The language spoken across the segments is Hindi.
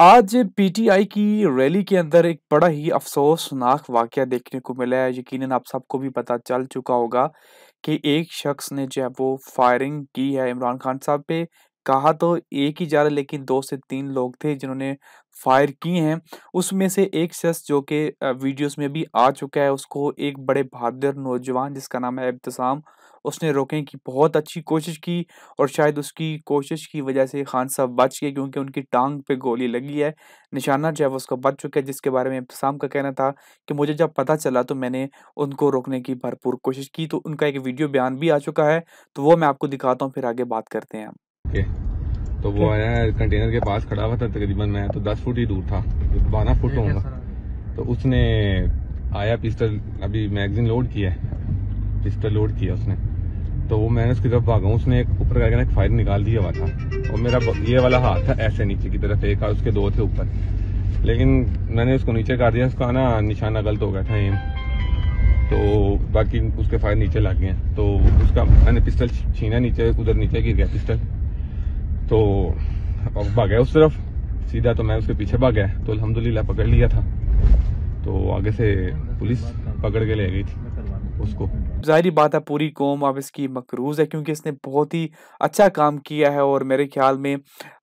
आज पीटीआई की रैली के अंदर एक बड़ा ही अफसोसनाक वाकया देखने को मिला है यकीनन आप सबको भी पता चल चुका होगा कि एक शख्स ने जो है वो फायरिंग की है इमरान खान साहब पे कहा तो एक ही जा रहा लेकिन दो से तीन लोग थे जिन्होंने फायर किए हैं उसमें से एक शख्स जो कि वीडियोस में भी आ चुका है उसको एक बड़े बहादुर नौजवान जिसका नाम है इब्तसाम उसने रोकने की बहुत अच्छी कोशिश की और शायद उसकी कोशिश की वजह से खान साहब बच गए क्योंकि उनकी टांग पे गोली लगी है निशाना जो है वो उसका बच चुका है जिसके बारे में इब्तसाम का कहना था कि मुझे जब पता चला तो मैंने उनको रोकने की भरपूर कोशिश की तो उनका एक वीडियो बयान भी आ चुका है तो वो मैं आपको दिखाता हूँ फिर आगे बात करते हैं के तो वो आया कंटेनर के पास खड़ा हुआ था तकरीबन मैं तो दस फुट ही दूर था बारह फुट तो होगा तो उसने आया पिस्टल अभी मैगजीन लोड किया पिस्टल लोड किया उसने तो वो मैंने उसकी तरफ भागा उसने एक ऊपर करके एक फायर निकाल दिया हुआ था और मेरा ये वाला हाथ था ऐसे नीचे की तरफ एक हाथ उसके दो थे ऊपर लेकिन मैंने उसको नीचे कर दिया उसका ना निशाना गलत हो गया था एम तो बाकी उसके फायर नीचे लग गए तो उसका मैंने पिस्टल छीना नीचे उधर नीचे गिर गया पिस्टल तो और भाग गया उस तरफ सीधा तो मैं उसके पीछे भाग गया तो अलहमदुल्ला पकड़ लिया था तो आगे से पुलिस पकड़ के ले गई थी उसको जाहरी बात है पूरी कौम अब इसकी मकरूज है क्योंकि इसने बहुत ही अच्छा काम किया है और मेरे ख्याल में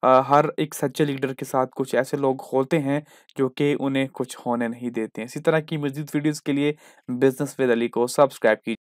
आ, हर एक सच्चे लीडर के साथ कुछ ऐसे लोग होते हैं जो कि उन्हें कुछ होने नहीं देते हैं इसी तरह की मजदूर वीडियोस के लिए बिजनेस विद अली को सब्सक्राइब कीजिए